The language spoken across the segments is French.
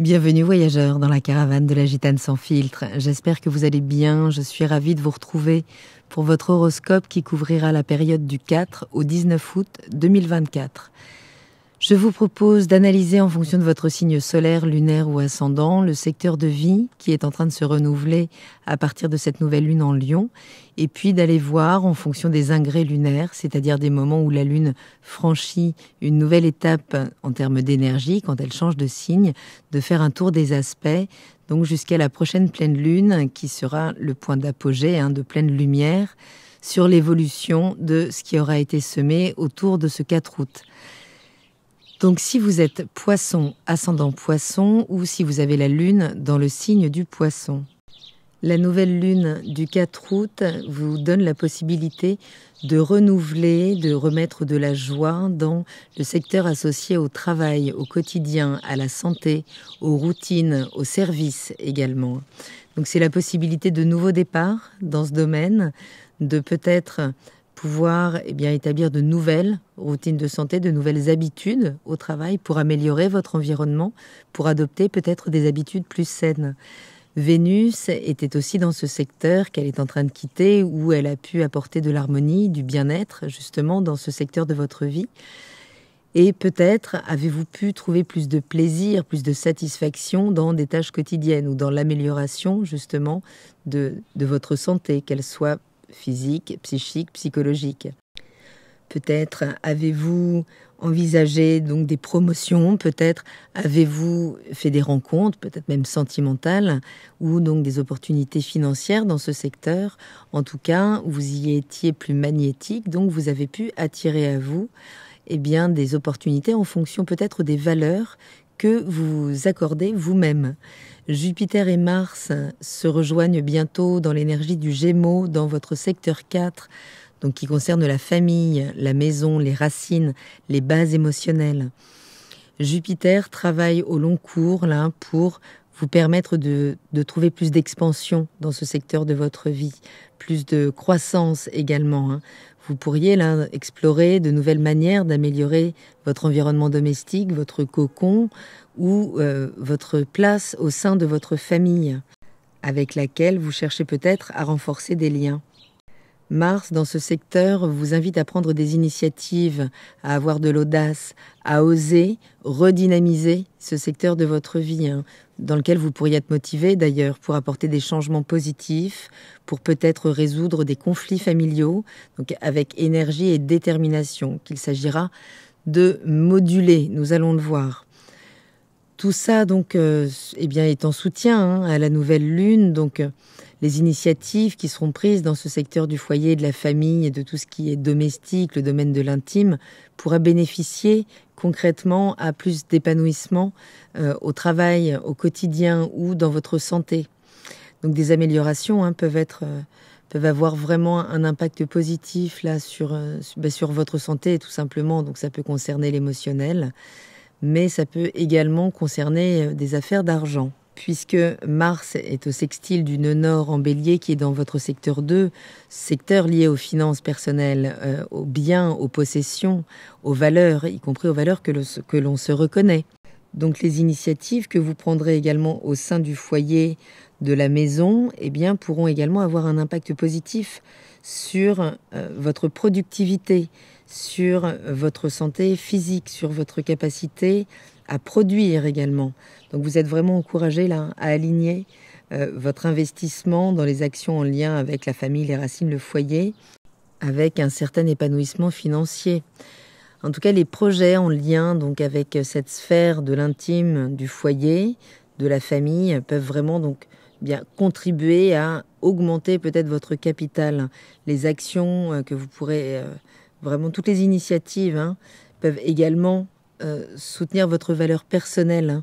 Bienvenue voyageurs dans la caravane de la gitane sans filtre. J'espère que vous allez bien, je suis ravie de vous retrouver pour votre horoscope qui couvrira la période du 4 au 19 août 2024. Je vous propose d'analyser en fonction de votre signe solaire, lunaire ou ascendant le secteur de vie qui est en train de se renouveler à partir de cette nouvelle lune en Lion, et puis d'aller voir en fonction des ingrès lunaires, c'est-à-dire des moments où la lune franchit une nouvelle étape en termes d'énergie quand elle change de signe, de faire un tour des aspects, donc jusqu'à la prochaine pleine lune qui sera le point d'apogée hein, de pleine lumière sur l'évolution de ce qui aura été semé autour de ce 4 août. Donc si vous êtes poisson, ascendant poisson, ou si vous avez la lune dans le signe du poisson. La nouvelle lune du 4 août vous donne la possibilité de renouveler, de remettre de la joie dans le secteur associé au travail, au quotidien, à la santé, aux routines, aux services également. Donc c'est la possibilité de nouveaux départs dans ce domaine, de peut-être pouvoir eh bien, établir de nouvelles routines de santé, de nouvelles habitudes au travail pour améliorer votre environnement, pour adopter peut-être des habitudes plus saines. Vénus était aussi dans ce secteur qu'elle est en train de quitter, où elle a pu apporter de l'harmonie, du bien-être, justement, dans ce secteur de votre vie. Et peut-être avez-vous pu trouver plus de plaisir, plus de satisfaction dans des tâches quotidiennes ou dans l'amélioration justement de, de votre santé, qu'elle soit physique, psychique, psychologique. Peut-être avez-vous envisagé donc des promotions, peut-être avez-vous fait des rencontres, peut-être même sentimentales, ou donc des opportunités financières dans ce secteur. En tout cas, vous y étiez plus magnétique, donc vous avez pu attirer à vous eh bien, des opportunités en fonction peut-être des valeurs que vous accordez vous-même. Jupiter et Mars se rejoignent bientôt dans l'énergie du Gémeaux dans votre secteur 4, donc qui concerne la famille, la maison, les racines, les bases émotionnelles. Jupiter travaille au long cours là pour vous permettre de, trouver plus d'expansion dans ce secteur de votre vie, plus de croissance également. Hein. Vous pourriez là explorer de nouvelles manières d'améliorer votre environnement domestique, votre cocon ou euh, votre place au sein de votre famille, avec laquelle vous cherchez peut-être à renforcer des liens. Mars, dans ce secteur, vous invite à prendre des initiatives, à avoir de l'audace, à oser redynamiser ce secteur de votre vie, hein, dans lequel vous pourriez être motivé d'ailleurs pour apporter des changements positifs, pour peut-être résoudre des conflits familiaux, donc avec énergie et détermination qu'il s'agira de moduler, nous allons le voir. Tout ça donc euh, eh bien est en soutien hein, à la nouvelle lune, donc euh, les initiatives qui seront prises dans ce secteur du foyer, de la famille et de tout ce qui est domestique, le domaine de l'intime, pourra bénéficier concrètement à plus d'épanouissement euh, au travail, au quotidien ou dans votre santé. Donc des améliorations hein, euh, peuvent avoir vraiment un impact positif là sur euh, bah, sur votre santé tout simplement. Donc ça peut concerner l'émotionnel, mais ça peut également concerner des affaires d'argent puisque Mars est au sextile du nœud nord en bélier qui est dans votre secteur 2, secteur lié aux finances personnelles, euh, aux biens, aux possessions, aux valeurs, y compris aux valeurs que l'on se reconnaît. Donc les initiatives que vous prendrez également au sein du foyer de la maison eh pourront également avoir un impact positif sur euh, votre productivité, sur votre santé physique, sur votre capacité à produire également. Donc vous êtes vraiment encouragé là à aligner euh, votre investissement dans les actions en lien avec la famille, les racines, le foyer, avec un certain épanouissement financier. En tout cas, les projets en lien donc avec cette sphère de l'intime, du foyer, de la famille peuvent vraiment donc bien contribuer à augmenter peut-être votre capital. Les actions euh, que vous pourrez, euh, vraiment toutes les initiatives hein, peuvent également euh, soutenir votre valeur personnelle.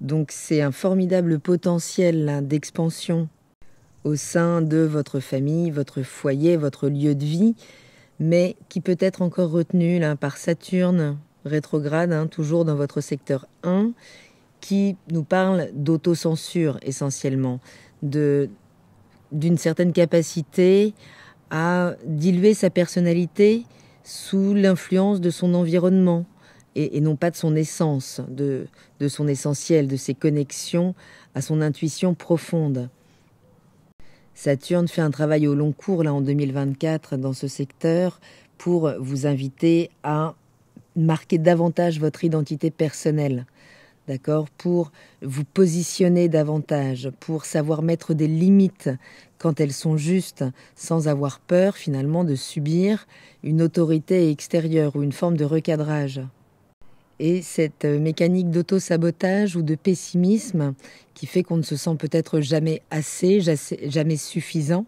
Donc c'est un formidable potentiel d'expansion au sein de votre famille, votre foyer, votre lieu de vie, mais qui peut être encore retenu par Saturne rétrograde, hein, toujours dans votre secteur 1, qui nous parle d'autocensure essentiellement, d'une certaine capacité à diluer sa personnalité sous l'influence de son environnement, et, non pas de son essence, de, de son essentiel, de ses connexions à son intuition profonde. Saturne fait un travail au long cours là en 2024 dans ce secteur pour vous inviter à marquer davantage votre identité personnelle. D'accord Pour vous positionner davantage, pour savoir mettre des limites quand elles sont justes, sans avoir peur finalement de subir une autorité extérieure ou une forme de recadrage et cette euh, mécanique d'auto-sabotage ou de pessimisme qui fait qu'on ne se sent peut-être jamais assez, jamais suffisant.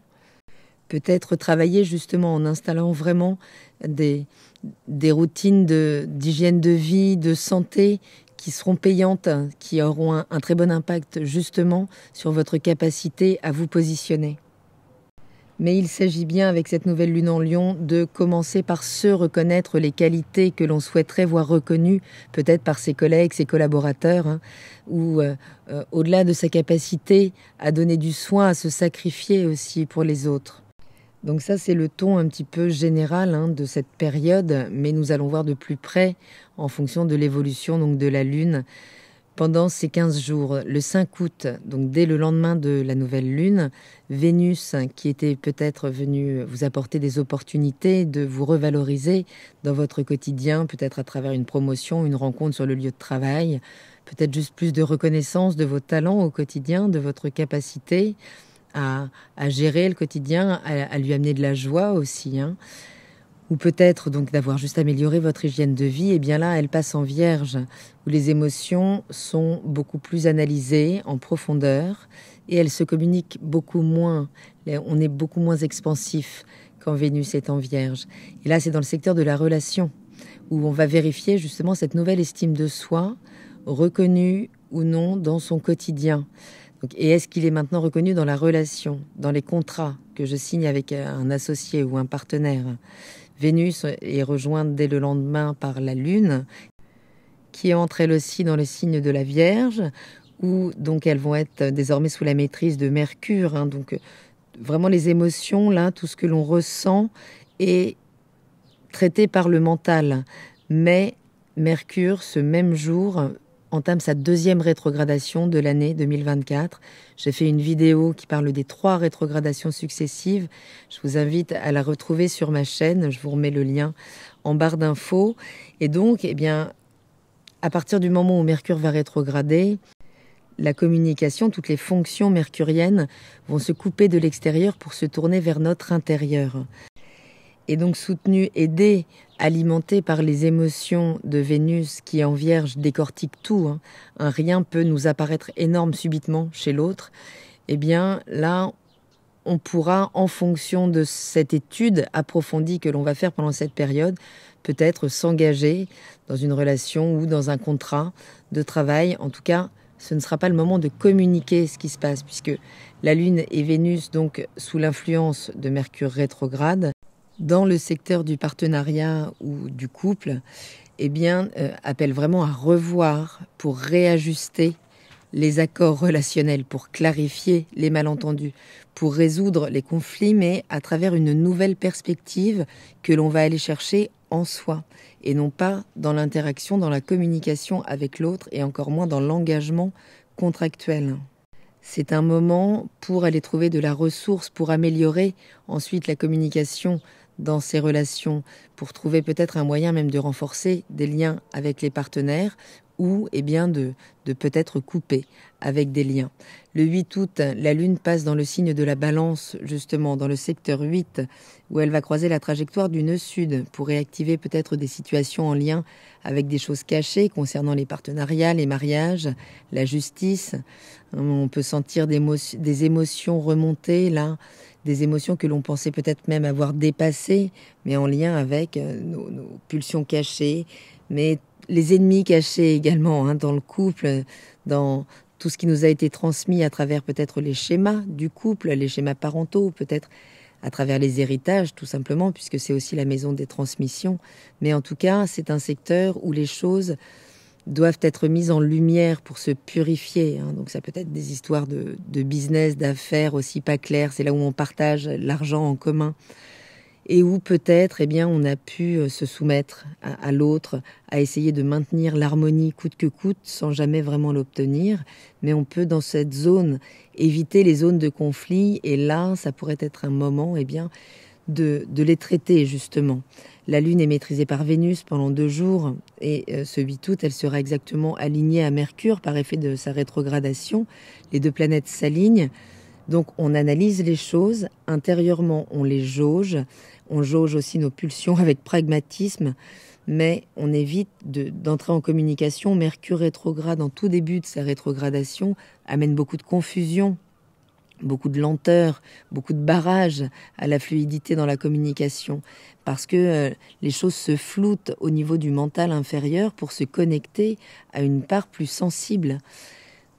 Peut-être travailler justement en installant vraiment des, routines d'hygiène de, vie, de santé qui seront payantes, qui auront un très bon impact justement sur votre capacité à vous positionner mais il s'agit bien avec cette nouvelle lune en lion de commencer par se reconnaître les qualités que l'on souhaiterait voir reconnues, peut-être par ses collègues, ses collaborateurs, hein, ou euh, euh, au-delà de sa capacité à donner du soin, à se sacrifier aussi pour les autres. Donc ça, c'est le ton un petit peu général hein, de cette période, mais nous allons voir de plus près, en fonction de l'évolution donc de la Lune, pendant ces 15 jours, le 5 août, donc dès le lendemain de la nouvelle lune, Vénus, qui était peut-être venue vous apporter des opportunités de vous revaloriser dans votre quotidien, peut-être à travers une promotion, une rencontre sur le lieu de travail, peut-être juste plus de reconnaissance de vos talents au quotidien, de votre capacité à, gérer le quotidien, à, lui amener de la joie aussi. Hein ou peut-être donc d'avoir juste amélioré votre hygiène de vie, et eh bien là, elle passe en vierge, où les émotions sont beaucoup plus analysées en profondeur et elles se communiquent beaucoup moins. On est beaucoup moins expansif quand Vénus est en vierge. Et là, c'est dans le secteur de la relation, où on va vérifier justement cette nouvelle estime de soi, reconnue ou non dans son quotidien. Donc, et est-ce qu'il est maintenant reconnu dans la relation, dans les contrats que je signe avec un associé ou un partenaire Vénus est rejointe dès le lendemain par la Lune, qui entre elle aussi dans le signe de la Vierge, où donc elles vont être désormais sous la maîtrise de Mercure. Hein. donc vraiment les émotions, là, tout ce que l'on ressent est traité par le mental. Mais Mercure, ce même jour, entame sa deuxième rétrogradation de l'année 2024. J'ai fait une vidéo qui parle des trois rétrogradations successives. Je vous invite à la retrouver sur ma chaîne. Je vous remets le lien en barre d'infos. Et donc, eh bien, à partir du moment où Mercure va rétrograder, la communication, toutes les fonctions mercuriennes vont se couper de l'extérieur pour se tourner vers notre intérieur. Et donc soutenu, aidé alimenté par les émotions de Vénus qui en vierge décortique tout, hein. un rien peut nous apparaître énorme subitement chez l'autre, eh bien là, on pourra, en fonction de cette étude approfondie que l'on va faire pendant cette période, peut-être s'engager dans une relation ou dans un contrat de travail. En tout cas, ce ne sera pas le moment de communiquer ce qui se passe, puisque la Lune et Vénus, donc sous l'influence de Mercure rétrograde, dans le secteur du partenariat ou du couple, eh bien, euh, appelle vraiment à revoir pour réajuster les accords relationnels, pour clarifier les malentendus, pour résoudre les conflits, mais à travers une nouvelle perspective que l'on va aller chercher en soi et non pas dans l'interaction, dans la communication avec l'autre et encore moins dans l'engagement contractuel. C'est un moment pour aller trouver de la ressource, pour améliorer ensuite la communication dans ces relations pour trouver peut-être un moyen même de renforcer des liens avec les partenaires ou eh bien de, de peut-être couper avec des liens. Le 8 août, la Lune passe dans le signe de la balance, justement dans le secteur 8, où elle va croiser la trajectoire du nœud sud pour réactiver peut-être des situations en lien avec des choses cachées concernant les partenariats, les mariages, la justice. On peut sentir des, émotions, des émotions remonter là des émotions que l'on pensait peut-être même avoir dépassées, mais en lien avec euh, nos, pulsions cachées, mais les ennemis cachés également hein, dans le couple, dans tout ce qui nous a été transmis à travers peut-être les schémas du couple, les schémas parentaux, peut-être à travers les héritages tout simplement, puisque c'est aussi la maison des transmissions. Mais en tout cas, c'est un secteur où les choses doivent être mises en lumière pour se purifier. Hein. Donc ça peut être des histoires de, business, d'affaires aussi pas claires. C'est là où on partage l'argent en commun et où peut-être eh bien on a pu euh, se soumettre à, à l'autre, à essayer de maintenir l'harmonie coûte que coûte sans jamais vraiment l'obtenir, mais on peut dans cette zone éviter les zones de conflit et là ça pourrait être un moment eh bien de, de les traiter justement. La Lune est maîtrisée par Vénus pendant deux jours et euh, ce 8 août, elle sera exactement alignée à Mercure par effet de sa rétrogradation. Les deux planètes s'alignent. Donc on analyse les choses, intérieurement on les jauge, on jauge aussi nos pulsions avec pragmatisme, mais on évite d'entrer en communication. Mercure rétrograde en tout début de sa rétrogradation amène beaucoup de confusion beaucoup de lenteur, beaucoup de barrage à la fluidité dans la communication, parce que euh, les choses se floutent au niveau du mental inférieur pour se connecter à une part plus sensible.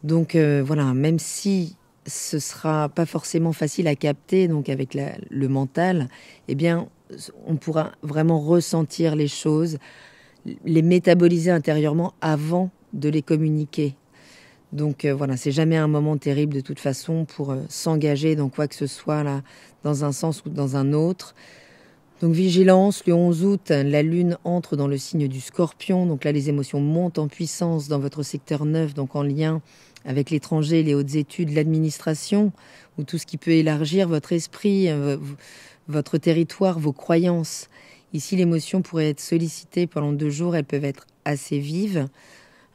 Donc euh, voilà, même si ce sera pas forcément facile à capter, donc avec le mental, eh bien on pourra vraiment ressentir les choses, les métaboliser intérieurement avant de les communiquer. Donc euh, voilà, c'est jamais un moment terrible de toute façon pour euh, s'engager dans quoi que ce soit là, dans un sens ou dans un autre. Donc vigilance, le 11 août, la lune entre dans le signe du scorpion, donc là les émotions montent en puissance dans votre secteur 9, donc en lien avec l'étranger, les hautes études, l'administration, ou tout ce qui peut élargir votre esprit, euh, votre territoire, vos croyances. Ici l'émotion pourrait être sollicitée pendant deux jours, elles peuvent être assez vives.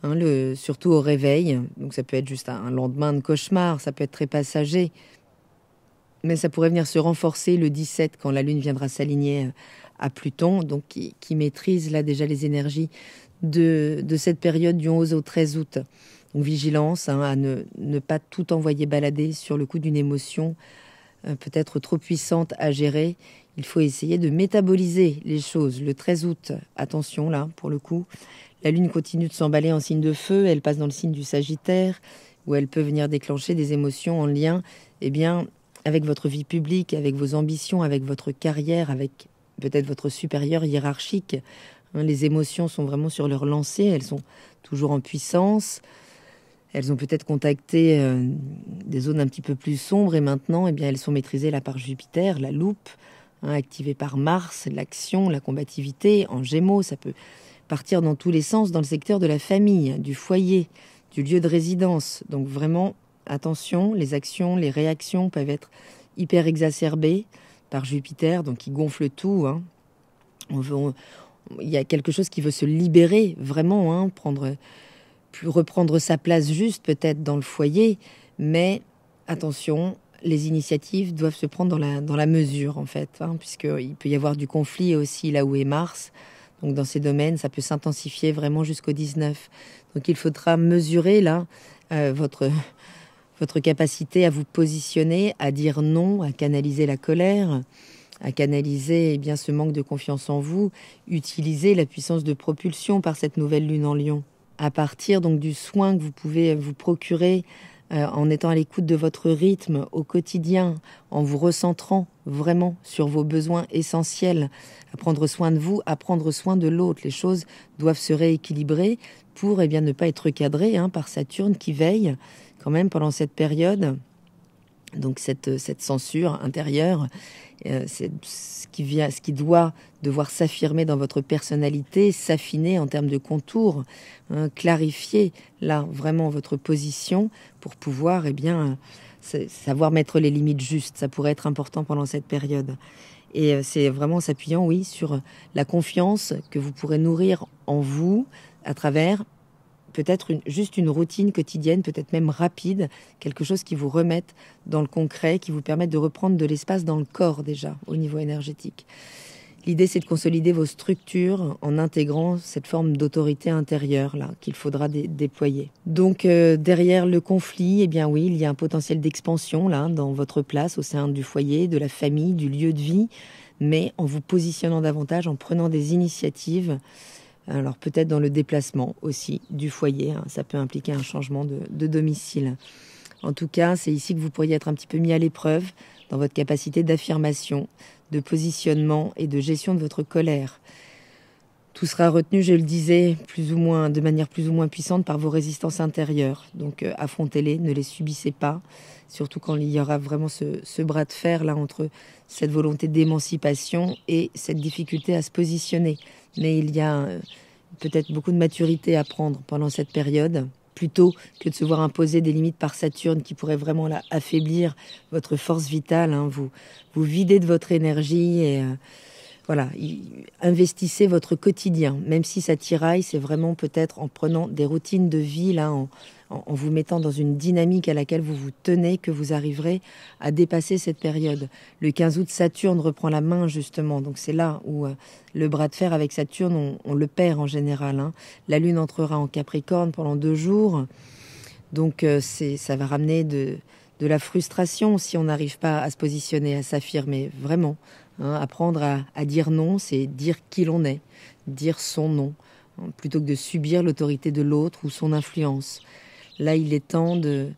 Hein, le, surtout au réveil. Donc ça peut être juste un lendemain de cauchemar, ça peut être très passager, mais ça pourrait venir se renforcer le 17 quand la Lune viendra s'aligner euh, à Pluton, donc qui, maîtrise là déjà les énergies de, de, cette période du 11 au 13 août. Donc vigilance hein, à ne, ne, pas tout envoyer balader sur le coup d'une émotion euh, peut-être trop puissante à gérer. Il faut essayer de métaboliser les choses. Le 13 août, attention là, pour le coup, la Lune continue de s'emballer en signe de feu, elle passe dans le signe du Sagittaire, où elle peut venir déclencher des émotions en lien eh bien, avec votre vie publique, avec vos ambitions, avec votre carrière, avec peut-être votre supérieur hiérarchique. Hein, les émotions sont vraiment sur leur lancée, elles sont toujours en puissance. Elles ont peut-être contacté euh, des zones un petit peu plus sombres et maintenant, eh bien, elles sont maîtrisées là par Jupiter, la loupe, hein, activée par Mars, l'action, la combativité, en Gémeaux, ça peut partir dans tous les sens dans le secteur de la famille, du foyer, du lieu de résidence. Donc vraiment, attention, les actions, les réactions peuvent être hyper exacerbées par Jupiter, donc qui gonfle tout. Hein. il y a quelque chose qui veut se libérer, vraiment, hein, prendre reprendre sa place juste peut-être dans le foyer, mais attention, les initiatives doivent se prendre dans la, mesure en fait, hein, puisqu'il peut y avoir du conflit aussi là où est Mars. Donc dans ces domaines, ça peut s'intensifier vraiment jusqu'au 19. Donc il faudra mesurer là euh, votre, votre capacité à vous positionner, à dire non, à canaliser la colère, à canaliser eh bien, ce manque de confiance en vous, utiliser la puissance de propulsion par cette nouvelle lune en lion à partir donc du soin que vous pouvez vous procurer euh, en étant à l'écoute de votre rythme au quotidien, en vous recentrant vraiment sur vos besoins essentiels, à prendre soin de vous, à prendre soin de l'autre. Les choses doivent se rééquilibrer pour et eh bien, ne pas être cadrées hein, par Saturne qui veille quand même pendant cette période donc cette, euh, cette censure intérieure, euh, c'est ce qui vient, ce qui doit devoir s'affirmer dans votre personnalité, s'affiner en termes de contours, hein, clarifier là vraiment votre position pour pouvoir eh bien savoir mettre les limites justes. Ça pourrait être important pendant cette période. Et euh, c'est vraiment s'appuyant, oui, sur la confiance que vous pourrez nourrir en vous à travers peut-être juste une routine quotidienne, peut-être même rapide, quelque chose qui vous remette dans le concret, qui vous permette de reprendre de l'espace dans le corps déjà, au niveau énergétique. L'idée, c'est de consolider vos structures en intégrant cette forme d'autorité intérieure là qu'il faudra déployer. Donc euh, derrière le conflit, eh bien oui, il y a un potentiel d'expansion là dans votre place au sein du foyer, de la famille, du lieu de vie, mais en vous positionnant davantage, en prenant des initiatives alors peut-être dans le déplacement aussi du foyer, hein. ça peut impliquer un changement de, de domicile. En tout cas, c'est ici que vous pourriez être un petit peu mis à l'épreuve dans votre capacité d'affirmation, de positionnement et de gestion de votre colère. Tout sera retenu, je le disais, plus ou moins, de manière plus ou moins puissante par vos résistances intérieures. Donc euh, affrontez-les, ne les subissez pas surtout quand il y aura vraiment ce, ce bras de fer là entre cette volonté d'émancipation et cette difficulté à se positionner. Mais il y a euh, peut-être beaucoup de maturité à prendre pendant cette période plutôt que de se voir imposer des limites par Saturne qui pourraient vraiment la affaiblir votre force vitale, hein. vous, vous vider de votre énergie et euh, voilà, investissez votre quotidien, même si ça tiraille, c'est vraiment peut-être en prenant des routines de vie, là, en, vous mettant dans une dynamique à laquelle vous vous tenez, que vous arriverez à dépasser cette période. Le 15 août, Saturne reprend la main, justement, donc c'est là où euh, le bras de fer avec Saturne, on, le perd en général. Hein. La Lune entrera en Capricorne pendant deux jours, donc euh, ça va ramener de la frustration si on n'arrive pas à se positionner, à s'affirmer, vraiment. Hein, apprendre à, dire non, c'est dire qui l'on est, dire son nom, hein, plutôt que de subir l'autorité de l'autre ou son influence. Là, il est temps de,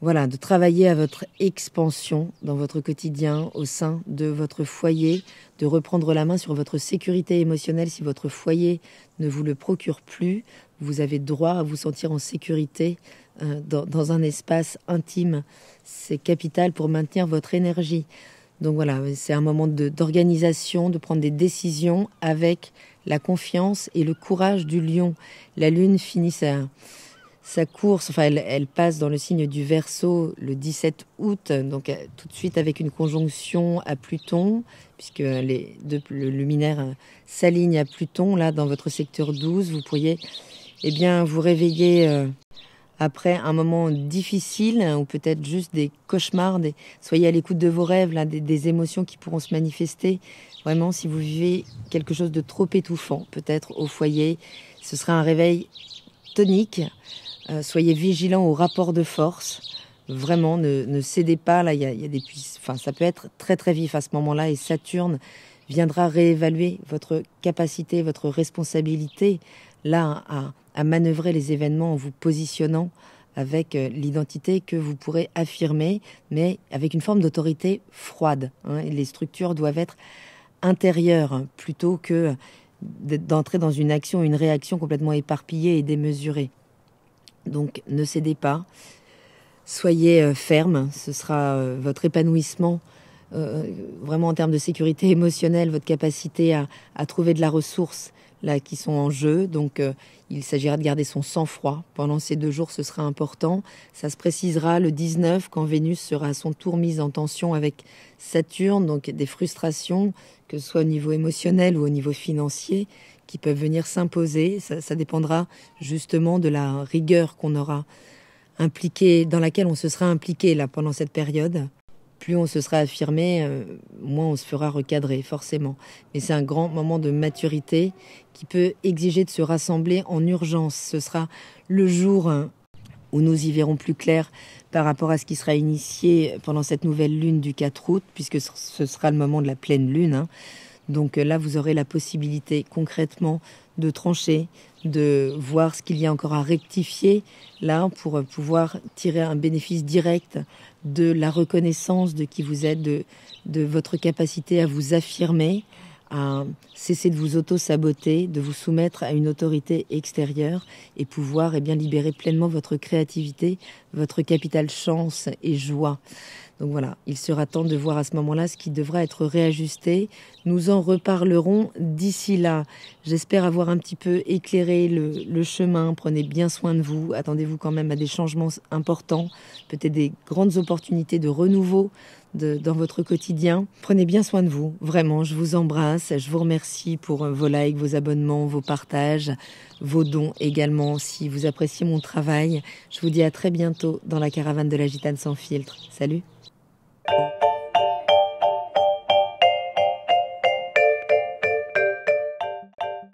voilà, de travailler à votre expansion dans votre quotidien, au sein de votre foyer, de reprendre la main sur votre sécurité émotionnelle si votre foyer ne vous le procure plus. Vous avez droit à vous sentir en sécurité hein, dans un espace intime. C'est capital pour maintenir votre énergie. Donc voilà, c'est un moment d'organisation, de, prendre des décisions avec la confiance et le courage du lion. La lune finit sa, course, enfin elle, passe dans le signe du verseau le 17 août, donc euh, tout de suite avec une conjonction à Pluton, puisque euh, le luminaire euh, s'aligne à Pluton, là dans votre secteur 12, vous pourriez eh bien, vous réveiller après un moment difficile ou peut-être juste des cauchemars. Soyez à l'écoute de vos rêves, là, des, émotions qui pourront se manifester. Vraiment, si vous vivez quelque chose de trop étouffant, peut-être au foyer, ce sera un réveil tonique. Euh, soyez vigilant au rapport de force. Vraiment, ne, ne cédez pas. Là, il y a, y a, des Enfin, ça peut être très très vif à ce moment-là. Et Saturne viendra réévaluer votre capacité, votre responsabilité là à, manœuvrer les événements en vous positionnant avec euh, l'identité que vous pourrez affirmer, mais avec une forme d'autorité froide. Hein. Les structures doivent être intérieures plutôt que d'entrer dans une action, une réaction complètement éparpillée et démesurée. Donc ne cédez pas, soyez euh, ferme, ce sera euh, votre épanouissement vraiment en termes de sécurité émotionnelle, votre capacité à trouver de la ressource qui sont en jeu. Donc euh, il s'agira de garder son sang-froid. Pendant ces deux jours, ce sera important. Ça se précisera le 19 quand Vénus sera à son tour mise en tension avec Saturne, donc des frustrations, que ce soit au niveau émotionnel ou au niveau financier, qui peuvent venir s'imposer. Ça, ça dépendra justement de la rigueur qu'on aura impliquée, dans laquelle on se sera impliqué là pendant cette période plus on se sera affirmé, euh, moins on se fera recadrer, forcément. Mais c'est un grand moment de maturité qui peut exiger de se rassembler en urgence. Ce sera le jour euh, où nous y verrons plus clair par rapport à ce qui sera initié pendant cette nouvelle lune du 4 août, puisque ce sera le moment de la pleine lune. Hein. Donc euh, là, vous aurez la possibilité concrètement de trancher, de voir ce qu'il y a encore à rectifier là pour pouvoir tirer un bénéfice direct de la reconnaissance de qui vous êtes, de, de votre capacité à vous affirmer, à cesser de vous auto-saboter, de vous soumettre à une autorité extérieure et pouvoir et eh bien, libérer pleinement votre créativité, votre capital chance et joie. Donc voilà, il sera temps de voir à ce moment-là ce qui devra être réajusté. Nous en reparlerons d'ici là. J'espère avoir un petit peu éclairé le, chemin. Prenez bien soin de vous. Attendez-vous quand même à des changements importants, peut-être des grandes opportunités de renouveau dans votre quotidien. Prenez bien soin de vous. Vraiment, je vous embrasse. Je vous remercie pour vos likes, vos abonnements, vos partages, vos dons également. Si vous appréciez mon travail, je vous dis à très bientôt dans la caravane de la gitane sans filtre. Salut Thank you.